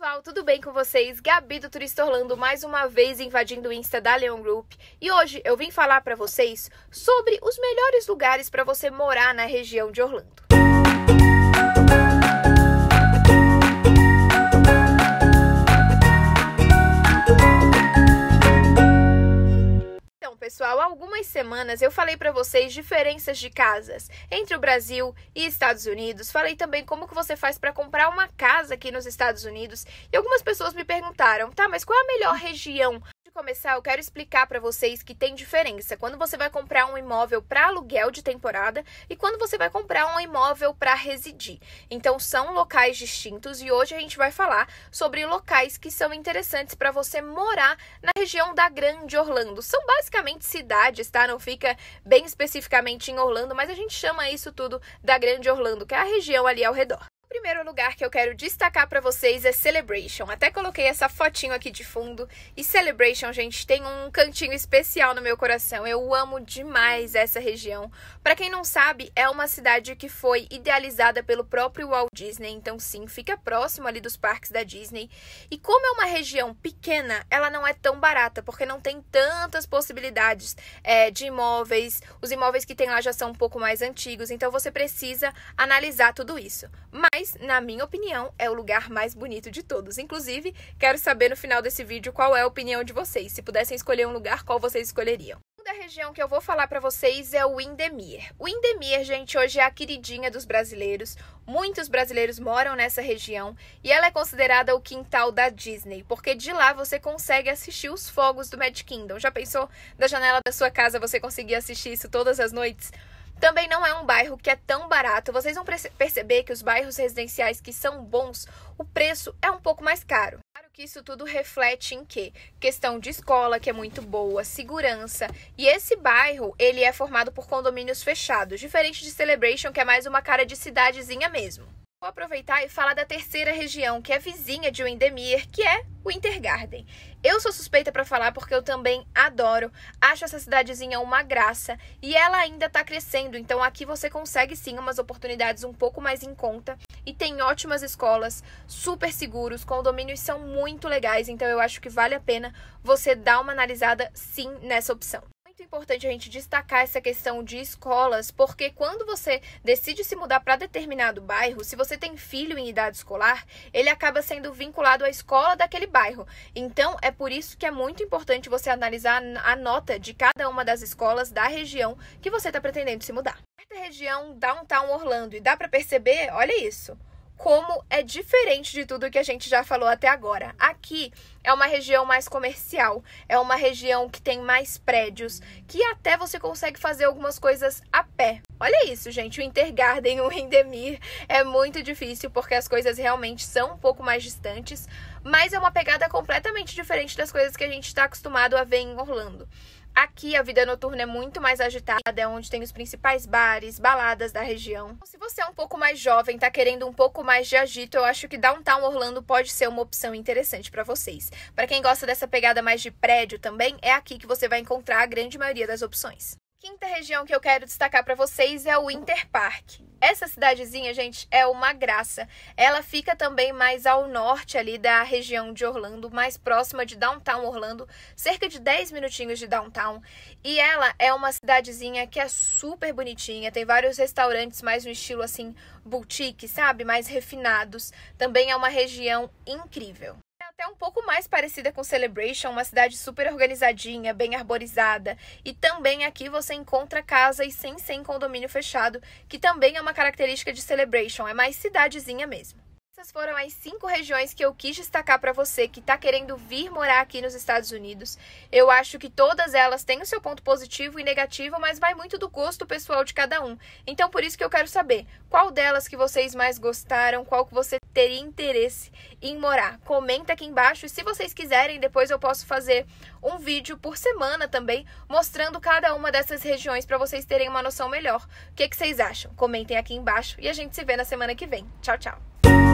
pessoal, tudo bem com vocês? Gabi do Turista Orlando mais uma vez invadindo o Insta da Leon Group e hoje eu vim falar para vocês sobre os melhores lugares para você morar na região de Orlando. semanas eu falei para vocês diferenças de casas entre o Brasil e Estados Unidos. Falei também como que você faz para comprar uma casa aqui nos Estados Unidos. E algumas pessoas me perguntaram, tá, mas qual é a melhor região de começar, eu quero explicar para vocês que tem diferença quando você vai comprar um imóvel para aluguel de temporada e quando você vai comprar um imóvel para residir. Então são locais distintos e hoje a gente vai falar sobre locais que são interessantes para você morar na região da Grande Orlando. São basicamente cidades, tá? Não fica bem especificamente em Orlando, mas a gente chama isso tudo da Grande Orlando, que é a região ali ao redor primeiro lugar que eu quero destacar para vocês é Celebration. Até coloquei essa fotinho aqui de fundo. E Celebration, gente, tem um cantinho especial no meu coração. Eu amo demais essa região. Para quem não sabe, é uma cidade que foi idealizada pelo próprio Walt Disney, então sim, fica próximo ali dos parques da Disney. E como é uma região pequena, ela não é tão barata, porque não tem tantas possibilidades é, de imóveis. Os imóveis que tem lá já são um pouco mais antigos, então você precisa analisar tudo isso. Mas mas na minha opinião é o lugar mais bonito de todos. Inclusive, quero saber no final desse vídeo qual é a opinião de vocês. Se pudessem escolher um lugar, qual vocês escolheriam? da região que eu vou falar para vocês é o Indemir. O Indemir, gente, hoje é a queridinha dos brasileiros. Muitos brasileiros moram nessa região e ela é considerada o quintal da Disney, porque de lá você consegue assistir os fogos do Magic Kingdom. Já pensou da janela da sua casa você conseguir assistir isso todas as noites? Também não é um bairro que é tão barato. Vocês vão perceber que os bairros residenciais que são bons, o preço é um pouco mais caro. Claro que isso tudo reflete em quê? Questão de escola, que é muito boa, segurança. E esse bairro, ele é formado por condomínios fechados, diferente de Celebration, que é mais uma cara de cidadezinha mesmo. Vou aproveitar e falar da terceira região, que é vizinha de Windemir, que é Winter Garden. Eu sou suspeita para falar porque eu também adoro, acho essa cidadezinha uma graça e ela ainda está crescendo, então aqui você consegue sim umas oportunidades um pouco mais em conta e tem ótimas escolas, super seguros, condomínios são muito legais, então eu acho que vale a pena você dar uma analisada sim nessa opção importante a gente destacar essa questão de escolas, porque quando você decide se mudar para determinado bairro, se você tem filho em idade escolar, ele acaba sendo vinculado à escola daquele bairro. Então, é por isso que é muito importante você analisar a nota de cada uma das escolas da região que você está pretendendo se mudar. Certa região, downtown Orlando, e dá para perceber, olha isso como é diferente de tudo que a gente já falou até agora. Aqui é uma região mais comercial, é uma região que tem mais prédios, que até você consegue fazer algumas coisas a pé. Olha isso, gente, o Intergarden, o Endemir é muito difícil porque as coisas realmente são um pouco mais distantes, mas é uma pegada completamente diferente das coisas que a gente está acostumado a ver em Orlando. Aqui a vida noturna é muito mais agitada, é onde tem os principais bares, baladas da região. Então, se você é um pouco mais jovem, tá querendo um pouco mais de agito, eu acho que Downtown Orlando pode ser uma opção interessante para vocês. Para quem gosta dessa pegada mais de prédio também, é aqui que você vai encontrar a grande maioria das opções. Quinta região que eu quero destacar para vocês é o Interpark. Essa cidadezinha, gente, é uma graça. Ela fica também mais ao norte ali da região de Orlando, mais próxima de Downtown Orlando, cerca de 10 minutinhos de Downtown. E ela é uma cidadezinha que é super bonitinha, tem vários restaurantes mais no estilo assim boutique, sabe? Mais refinados. Também é uma região incrível até um pouco mais parecida com Celebration, uma cidade super organizadinha, bem arborizada. E também aqui você encontra casas sem sem condomínio fechado, que também é uma característica de Celebration, é mais cidadezinha mesmo. Essas foram as cinco regiões que eu quis destacar para você que está querendo vir morar aqui nos Estados Unidos. Eu acho que todas elas têm o seu ponto positivo e negativo, mas vai muito do gosto pessoal de cada um. Então, por isso que eu quero saber qual delas que vocês mais gostaram, qual que você teria interesse em morar. Comenta aqui embaixo e se vocês quiserem, depois eu posso fazer um vídeo por semana também mostrando cada uma dessas regiões para vocês terem uma noção melhor. O que, que vocês acham? Comentem aqui embaixo e a gente se vê na semana que vem. Tchau, tchau!